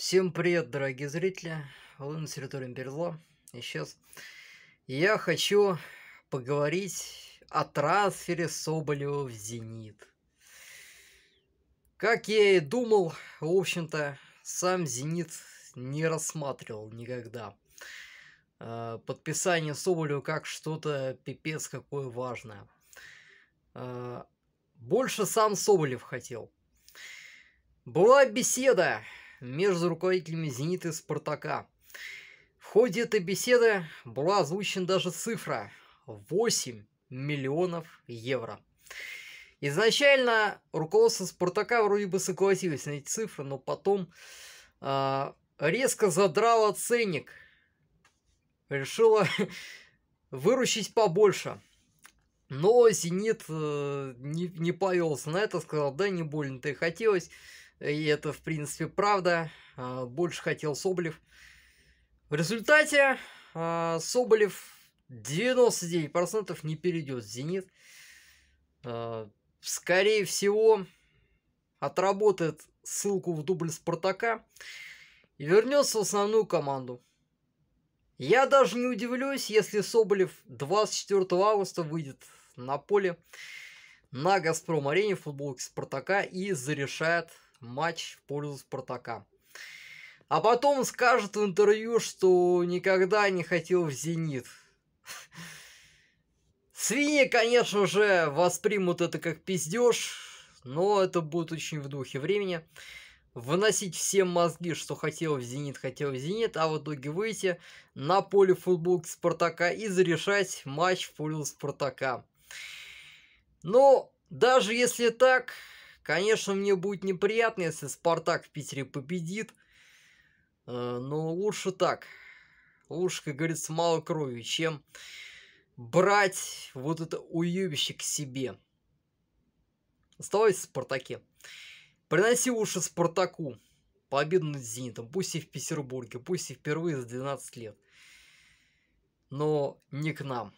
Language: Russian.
Всем привет, дорогие зрители! Волын на территории Березла. И сейчас я хочу поговорить о трансфере Соболева в «Зенит». Как я и думал, в общем-то, сам «Зенит» не рассматривал никогда. А, подписание Соболева как что-то пипец какое важное. А, больше сам Соболев хотел. Была беседа между руководителями «Зенита» и «Спартака». В ходе этой беседы была озвучена даже цифра 8 миллионов евро. Изначально руководство «Спартака» вроде бы согласилось на эти цифры, но потом э, резко задрало ценник. Решило выручить побольше. Но «Зенит» э, не, не повелся на это, сказал, да, не больно-то и хотелось. И это, в принципе, правда. А, больше хотел Соболев. В результате а, Соболев 99% не перейдет в «Зенит». А, скорее всего, отработает ссылку в дубль «Спартака» и вернется в основную команду. Я даже не удивлюсь, если Соболев 24 августа выйдет на поле на «Газпром-арене» в футболке «Спартака» и зарешает матч в пользу Спартака. А потом скажет в интервью, что никогда не хотел в «Зенит». Свиньи, конечно же, воспримут это как пиздеж, но это будет очень в духе времени. Выносить всем мозги, что хотел в «Зенит», хотел в «Зенит», а в итоге выйти на поле футболки «Спартака» и зарешать матч в пользу «Спартака». Но даже если так, Конечно, мне будет неприятно, если Спартак в Питере победит. Э, но лучше так. Лучше, как говорится, мало крови, чем брать вот это уебище к себе. Оставайся в Спартаке. Приноси уши Спартаку. Победу над Зенитом. Пусть и в Петербурге, пусть и впервые за 12 лет. Но не к нам.